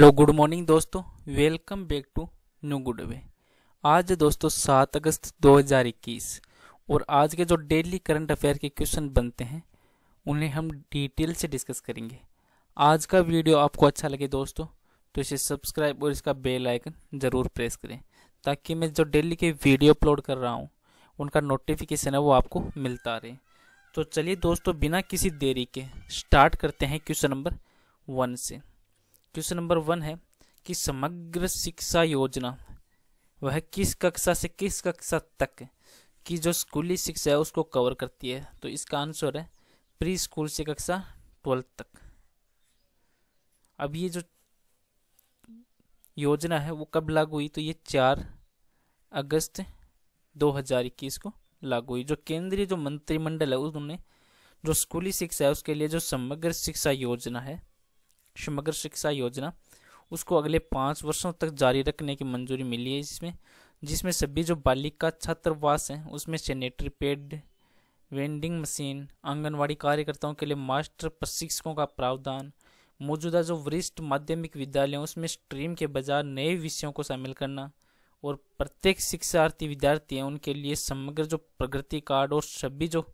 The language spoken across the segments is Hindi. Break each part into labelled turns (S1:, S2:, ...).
S1: हेलो गुड मॉर्निंग दोस्तों welcome back to new good way आज दोस्तों सात अगस्त 2021 और आज के जो डेली करंट अफेयर के क्वेश्चन बनते हैं उन्हें हम डिटेल से डिस्कस करेंगे आज का वीडियो आपको अच्छा लगे दोस्तों तो इसे सब्सक्राइब और इसका बेल आइकन ज़रूर प्रेस करें ताकि मैं जो डेली के वीडियो अपलोड कर रहा हूँ उनका नोटिफिकेशन है वो आपको मिलता रहे तो चलिए दोस्तों बिना किसी देरी के स्टार्ट करते हैं क्वेश्चन नंबर वन से क्वेश्चन नंबर वन है कि समग्र शिक्षा योजना वह किस कक्षा से किस कक्षा तक की जो स्कूली शिक्षा है उसको कवर करती है तो इसका आंसर है प्री स्कूल से कक्षा ट्वेल्थ तक अब ये जो योजना है वो कब लागू हुई तो ये चार अगस्त 2021 को लागू हुई जो केंद्रीय जो मंत्रिमंडल है उन्होंने जो स्कूली शिक्षा है उसके लिए जो समग्र शिक्षा योजना है समग्र शिक्षा योजना उसको अगले पाँच वर्षों तक जारी रखने की मंजूरी मिली है इसमें जिसमें सभी जो बालिका छात्रवास हैं उसमें sanitary pad vending machine anganwadi कार्यकर्ताओं के लिए मास्टर प्रशिक्षकों का प्रावधान मौजूदा जो वरिष्ठ माध्यमिक विद्यालय हैं उसमें स्ट्रीम के बजाय नए विषयों को शामिल करना और प्रत्येक शिक्षार्थी विद्यार्थी हैं उनके लिए समग्र जो प्रगति कार्ड और सभी जो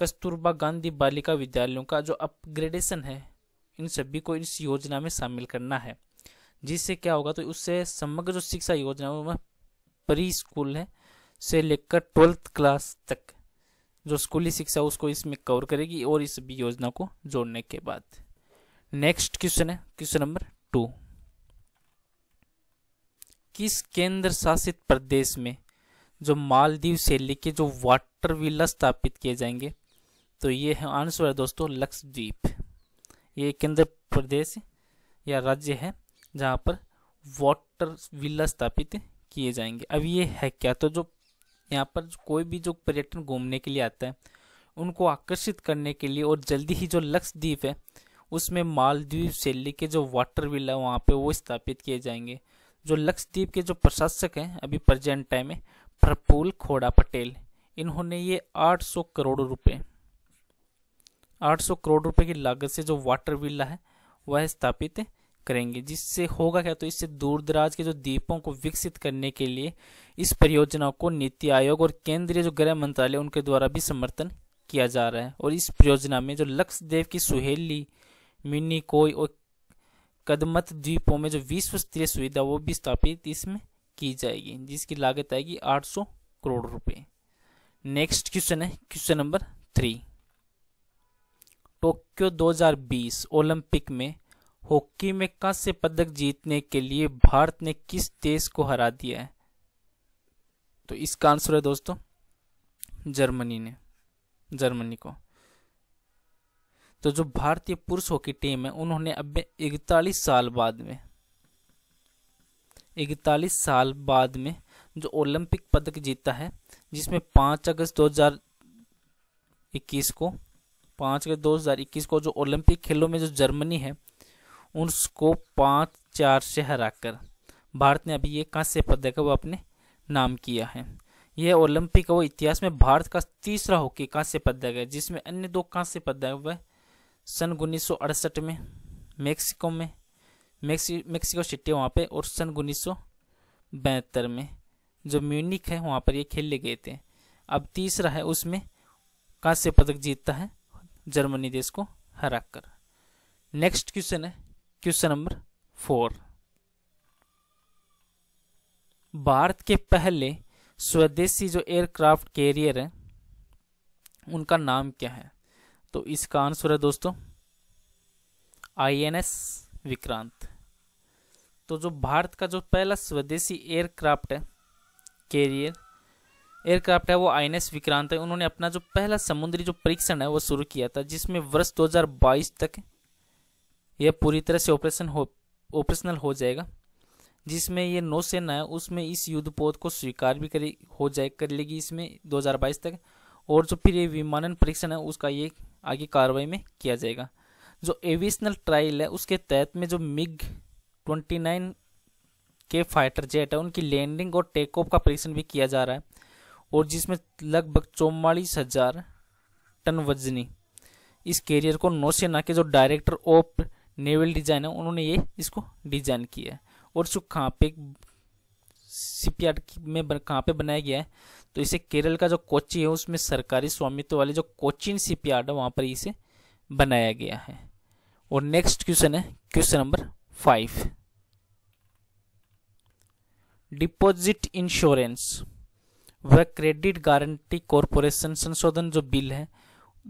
S1: कस्तूरबा गांधी बालिका विद्यालयों का जो अपग्रेडेशन है इन सभी को इस योजना में शामिल करना है जिससे क्या होगा तो उससे समग्र जो शिक्षा योजना में प्री स्कूल है से लेकर ट्वेल्थ क्लास तक जो स्कूली शिक्षा उसको इसमें कवर करेगी और इस भी योजना को जोड़ने के बाद नेक्स्ट क्वेश्चन है क्वेश्चन नंबर टू किस केंद्र शासित प्रदेश में जो मालदीव से लेके जो वाटर विला स्थापित किए जाएंगे तो ये है आंसर है दोस्तों लक्षद्वीप ये केंद्र प्रदेश या राज्य है जहाँ पर वाटर विला स्थापित किए जाएंगे अब ये है क्या तो जो यहाँ पर कोई भी जो पर्यटन घूमने के लिए आता है उनको आकर्षित करने के लिए और जल्दी ही जो लक्षद्वीप है उसमें मालदीव शैली के जो वाटर विला वहाँ पे वो स्थापित किए जाएंगे जो लक्षद्वीप के जो प्रशासक हैं अभी प्रजेंट टाइम में प्रफुल खोड़ा पटेल इन्होंने ये 800 करोड़ रुपए 800 करोड़ रुपए की लागत से जो वाटर विला है वह स्थापित करेंगे जिससे होगा क्या तो इससे दूर दराज के जो द्वीपों को विकसित करने के लिए इस परियोजना को नीति आयोग और केंद्रीय जो गृह मंत्रालय उनके द्वारा भी समर्थन किया जा रहा है और इस परियोजना में जो लक्षद्वीप की सुहेली मिनी कोई और कदमत द्वीपों में जो विश्व स्तरीय सुविधा वो भी स्थापित इसमें की जाएगी जिसकी लागत आएगी 800 करोड़ रुपए नेक्स्ट क्वेश्चन है question number three Tokyo 2020 Olympic में हॉकी में कांस्य पदक जीतने के लिए भारत ने किस देश को हरा दिया है तो इसका आंसर है दोस्तों जर्मनी ने जर्मनी को तो जो भारतीय पुरुष हॉकी टीम है उन्होंने अब इकतालीस साल बाद में इकतालीस साल बाद में जो ओलंपिक पदक जीता है जिसमें पांच अगस्त 2021 को पाँच अगस्त दो हज़ार इक्कीस को जो ओलंपिक खेलों में जो जर्मनी है उसको पाँच चार से हराकर भारत ने अभी ये कांस्य पदक वो अपने नाम किया है यह ओलंपिक वो इतिहास में भारत का तीसरा हॉकी कांस्य पदक है जिसमें अन्य दो कांस्य पदक वह सन उन्नीस में मेक्सिको में मेक्सी मेक्सिको सिटी वहाँ पे और सन उन्नीस में जो म्यूनिक है वहाँ पर ये खेले गए थे अब तीसरा है उसमें कांस्य पदक जीतता है जर्मनी देश को हराकर नेक्स्ट क्वेश्चन है क्वेश्चन नंबर फोर भारत के पहले स्वदेशी जो एयरक्राफ्ट कैरियर है उनका नाम क्या है तो इसका आंसर है दोस्तों आईएनएस विक्रांत तो जो भारत का जो पहला स्वदेशी एयरक्राफ्ट है कैरियर एयरक्राफ्ट है वो आई विक्रांत है उन्होंने अपना जो पहला समुद्री जो परीक्षण है वो शुरू किया था जिसमें वर्ष 2022 तक यह पूरी तरह से ऑपरेशन हो ऑपरेशनल हो जाएगा जिसमें ये नौसेना है उसमें इस युद्धपोत को स्वीकार भी करी हो जाए कर लेगी इसमें 2022 तक और जो फिर ये विमानन परीक्षण है उसका ये आगे कार्रवाई में किया जाएगा जो एविशनल ट्रायल है उसके तहत में जो मिग 29 के फाइटर जेट है उनकी लैंडिंग और टेक ऑफ का परीक्षण भी किया जा रहा है और जिसमें लगभग चौवालीस हजार टन वजनी इस कैरियर को नौसेना के जो डायरेक्टर ऑफ नेवल डिजाइन है उन्होंने ये इसको डिजाइन किया है और इसको कहाँ पे शिपयार्ड में कहाँ पे बनाया गया है तो इसे केरल का जो कोची है उसमें सरकारी स्वामित्व वाले जो कोचिन शिपयार्ड है वहाँ पर इसे बनाया गया है और नेक्स्ट क्वेश्चन है question number five deposit insurance वह क्रेडिट गारंटी कॉरपोरेशन संशोधन जो बिल है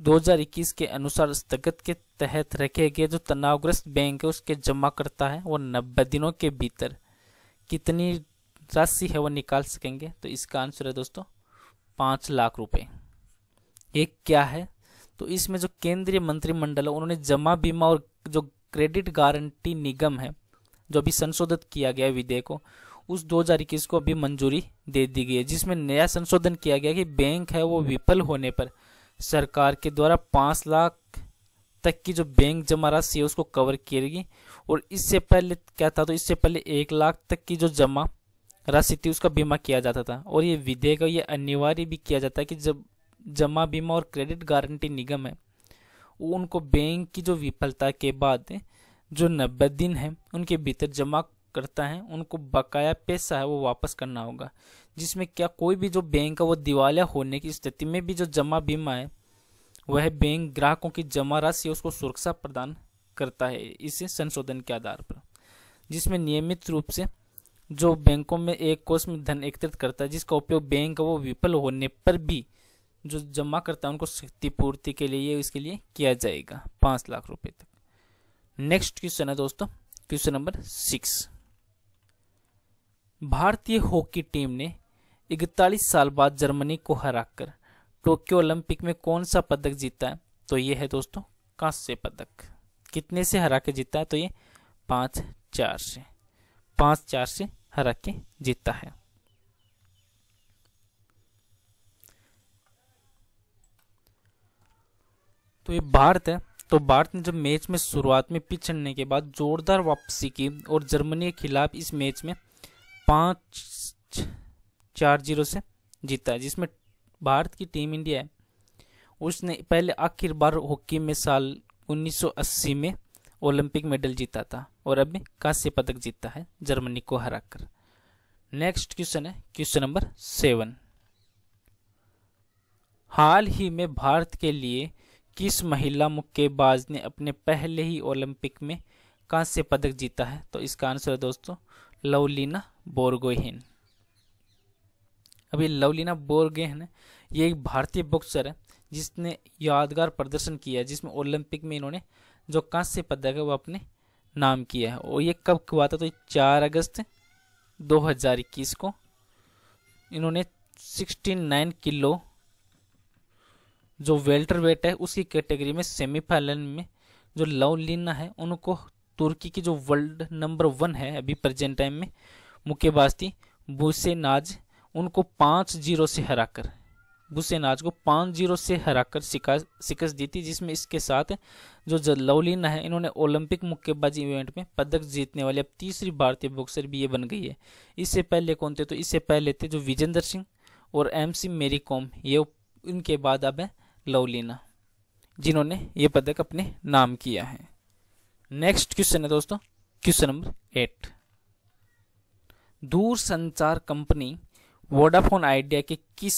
S1: 2021 के अनुसार स्थगित के तहत रखे गए जो तनावग्रस्त बैंक है उसके जमा करता है वो 90 दिनों के भीतर कितनी राशि है वो निकाल सकेंगे तो इसका आंसर है दोस्तों पाँच लाख रुपए ये क्या है तो इसमें जो केंद्रीय मंत्रिमंडल है उन्होंने जमा बीमा और जो क्रेडिट गारंटी निगम है जो अभी संशोधित किया गया विधेयक को उस 2021 को अभी मंजूरी दे दी गई है जिसमें नया संशोधन किया गया कि बैंक है वो विफल होने पर सरकार के द्वारा पाँच लाख तक की जो बैंक जमा राशि है उसको कवर करेगी और इससे पहले क्या था तो इससे पहले एक लाख तक की जो जमा राशि थी उसका बीमा किया जाता था और ये विधेयक ये अनिवार्य भी किया जाता है कि जब जमा बीमा और क्रेडिट गारंटी निगम है उनको बैंक की जो विफलता के बाद जो नब्बे दिन है उनके भीतर जमा करता है उनको बकाया पैसा है वो वापस करना होगा जिसमें क्या कोई भी जो बैंक है वो दिवालिया होने की स्थिति में भी जो जमा बीमा है वह बैंक ग्राहकों की जमा राशि उसको सुरक्षा प्रदान करता है इस संशोधन के आधार पर जिसमें नियमित रूप से जो बैंकों में एक कोष में धन एकत्रित करता है जिसका उपयोग बैंक वो विफल होने पर भी जो जमा करता है उनको क्षतिपूर्ति के लिए इसके लिए किया जाएगा पाँच लाख रुपए तक नेक्स्ट क्वेश्चन है दोस्तों क्वेश्चन नंबर सिक्स भारतीय हॉकी टीम ने इकतालीस साल बाद जर्मनी को हराकर टोक्यो ओलंपिक में कौन सा पदक जीता है तो ये है दोस्तों कांस्य पदक कितने से हरा के जीता है तो ये पाँच चार से पाँच चार से हरा के जीता है तो ये भारत है तो भारत ने जब मैच में शुरुआत में पिछड़ने के बाद जोरदार वापसी की और जर्मनी के खिलाफ इस मैच में पाँच चार जीरो से जीता है जिसमें भारत की टीम इंडिया है उसने पहले आखिर बार हॉकी में साल 1980 में ओलंपिक मेडल जीता था और अब कांस्य पदक जीता है जर्मनी को हराकर नेक्स्ट क्वेश्चन है क्वेश्चन नंबर सेवन हाल ही में भारत के लिए किस महिला मुक्केबाज ने अपने पहले ही ओलंपिक में कांस्य पदक जीता है तो इसका आंसर है दोस्तों लवलीना बोरगोहिन अभी लवलीना बोरगेहन ये एक भारतीय बॉक्सर है जिसने यादगार प्रदर्शन किया है जिसमें ओलंपिक में इन्होंने जो कांस्य पदक है वो अपने नाम किया है और ये कब हुआ था तो चार अगस्त 2021 को इन्होंने 69 किलो जो वेल्टर वेट है उसी कैटेगरी में सेमीफाइनल में जो लवलीना है उनको तुर्की की जो वर्ल्ड नंबर वन है अभी प्रेजेंट टाइम में मुक्केबाज थी बुसेनाज उनको पाँच जीरो से हराकर बुसेनाज को पाँच जीरो से हराकर शिकस्त दी थी जिसमें इसके साथ जो लवलीना है इन्होंने ओलंपिक मुक्केबाजी इवेंट में पदक जीतने वाले अब तीसरी भारतीय बॉक्सर भी ये बन गई है इससे पहले कौन थे तो इससे पहले थे जो विजेंद्र सिंह और एम सी मेरी कॉम ये इनके बाद अब है लवलीना जिन्होंने ये पदक अपने नाम किया है नेक्स्ट क्वेश्चन है दोस्तों क्वेश्चन नंबर एट दूर संचार कंपनी वोडाफोन आइडिया के किस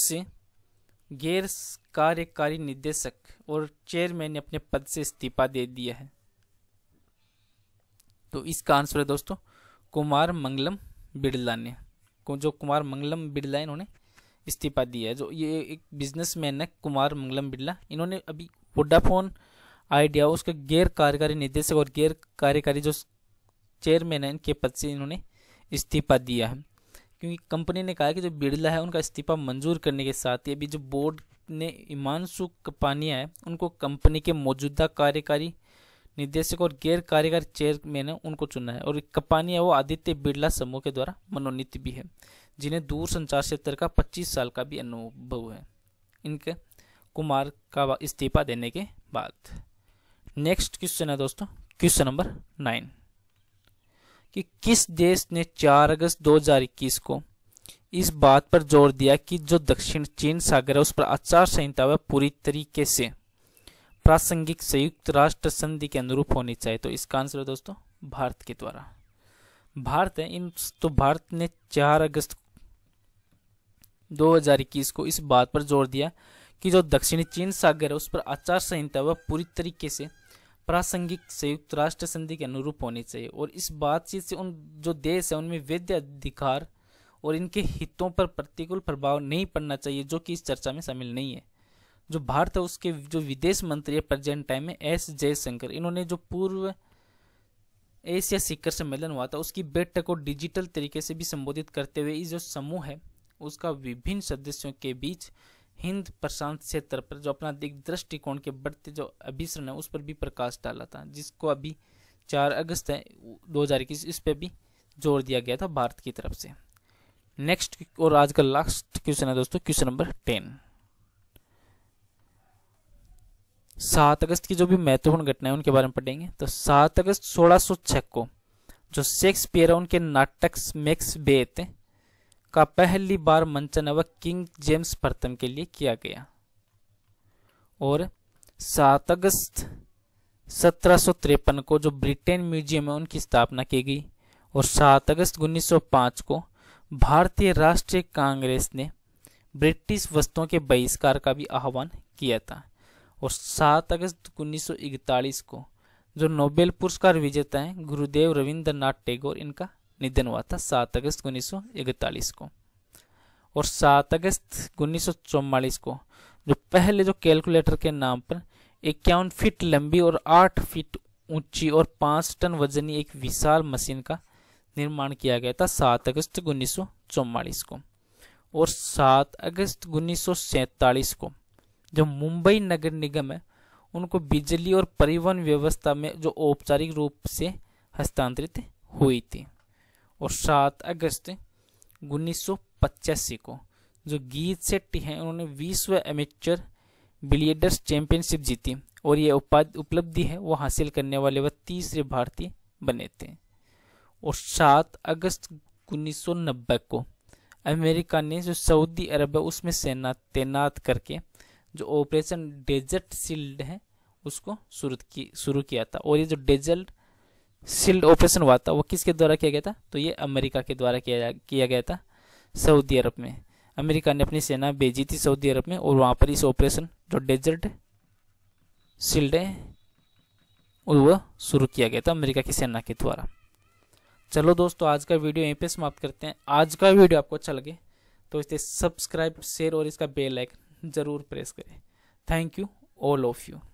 S1: गैर कार्यकारी निदेशक और चेयरमैन ने अपने पद से इस्तीफा दे दिया है तो इसका आंसर है दोस्तों कुमार मंगलम बिड़ला ने जो कुमार मंगलम बिड़ला इन्होंने इस्तीफा दिया है जो ये एक बिजनेसमैन है कुमार मंगलम बिड़ला इन्होंने अभी वोडाफोन आइडिया उसके गैर कार्यकारी निदेशक और गैर कार्यकारी जो चेयरमैन है इनके पद से इन्होंने इस्तीफा दिया है क्योंकि कंपनी ने कहा कि जो बिरला है उनका इस्तीफा मंजूर करने के साथ ही अभी जो बोर्ड ने इमानशु कपानिया है उनको कंपनी के मौजूदा कार्यकारी निदेशक और गैर कार्यकारी चेयरमैन है उनको चुना है और कपानिया वो आदित्य बिरला समूह के द्वारा मनोनीत भी है जिन्हें दूर संचार क्षेत्र का पच्चीस साल का भी अनुभव है इनके कुमार का इस्तीफा देने के बाद नेक्स्ट क्वेश्चन है दोस्तों क्वेश्चन नंबर नाइन कि किस देश ने 4 अगस्त 2021 को इस बात पर जोर दिया कि जो दक्षिण चीन सागर है उस पर आचार संहिता वह पूरी तरीके से प्रासंगिक संयुक्त राष्ट्र संधि के अनुरूप होनी चाहिए तो इसका आंसर है दोस्तों भारत के द्वारा भारत है इन तो भारत ने 4 अगस्त 2021 को इस बात पर जोर दिया कि जो दक्षिणी चीन सागर है उस पर आचार संहिता वह पूरी तरीके से प्रासंगिक संयुक्त राष्ट्र संधि के अनुरूप होनी चाहिए और इस बातचीत से उन जो देश है उनमें वैध अधिकार और इनके हितों पर प्रतिकूल प्रभाव नहीं पड़ना चाहिए जो कि इस चर्चा में शामिल नहीं है जो भारत है उसके जो विदेश मंत्री है प्रेजेंट टाइम में एस जयशंकर इन्होंने जो पूर्व एशिया शिखर सम्मेलन हुआ था उसकी बैठक को डिजिटल तरीके से भी संबोधित करते हुए इस जो समूह है उसका विभिन्न सदस्यों के बीच हिंद प्रशांत क्षेत्र पर जो अपना एक दृष्टिकोण के बढ़ते जो अभिसरण है उस पर भी प्रकाश डाला था जिसको अभी चार अगस्त है दो हजार इक्कीस इस पर भी जोर दिया गया था भारत की तरफ से नेक्स्ट और आज का लास्ट क्वेश्चन है दोस्तों क्वेश्चन नंबर टेन सात अगस्त की जो भी महत्वपूर्ण घटना है उनके बारे में पढ़ेंगे तो सात अगस्त सोलह सौ छह को जो शेक्सपियर है उनके नाटक मैक्स बे का पहली बार मंचन अब किंग जेम्स प्रथम के लिए किया गया और सात अगस्त सत्रह को जो ब्रिटेन म्यूजियम है उनकी स्थापना की गई और सात अगस्त 1905 को भारतीय राष्ट्रीय कांग्रेस ने ब्रिटिश वस्तुओं के बहिष्कार का भी आह्वान किया था और 7 अगस्त 1941 को जो नोबेल पुरस्कार विजेता हैं गुरुदेव रविंद्रनाथ टैगोर इनका निधन हुआ था सात अगस्त उन्नीस सौ इकतालीस को और सात अगस्त उन्नीस सौ चौवालीस को जो पहले जो कैलकुलेटर के नाम पर इक्यावन फीट लंबी और आठ फीट ऊंची और पाँच टन वजनी एक विशाल मशीन का निर्माण किया गया था सात अगस्त उन्नीस को और सात अगस्त उन्नीस को जो मुंबई नगर निगम है उनको बिजली और परिवहन व्यवस्था में जो औपचारिक रूप से हस्तांतरित हुई थी और सात अगस्त उन्नीस को जो गीत सेट्टी हैं उन्होंने विश्व एमेचर बिलियडर्स चैंपियनशिप जीती और ये उपलब्धि है वो हासिल करने वाले वह तीसरे भारतीय बने थे और सात अगस्त उन्नीस को अमेरिका ने जो सऊदी अरब है उसमें सेना तैनात करके जो ऑपरेशन डेजर्ट शील्ड है उसको शुरू की शुरू किया था और ये जो डेजर्ट सील्ड ऑपरेशन हुआ था वो किसके द्वारा किया गया था तो ये अमेरिका के द्वारा किया किया गया था सऊदी अरब में अमेरिका ने अपनी सेना भेजी थी सऊदी अरब में और वहाँ पर इस ऑपरेशन जो डेजर्ट सील्ड है और वह शुरू किया गया था अमेरिका की सेना के द्वारा चलो दोस्तों आज का वीडियो यहीं पे समाप्त करते हैं आज का वीडियो आपको अच्छा लगे तो इसे सब्सक्राइब शेयर और इसका बेल आइकन ज़रूर प्रेस करें thank you all of you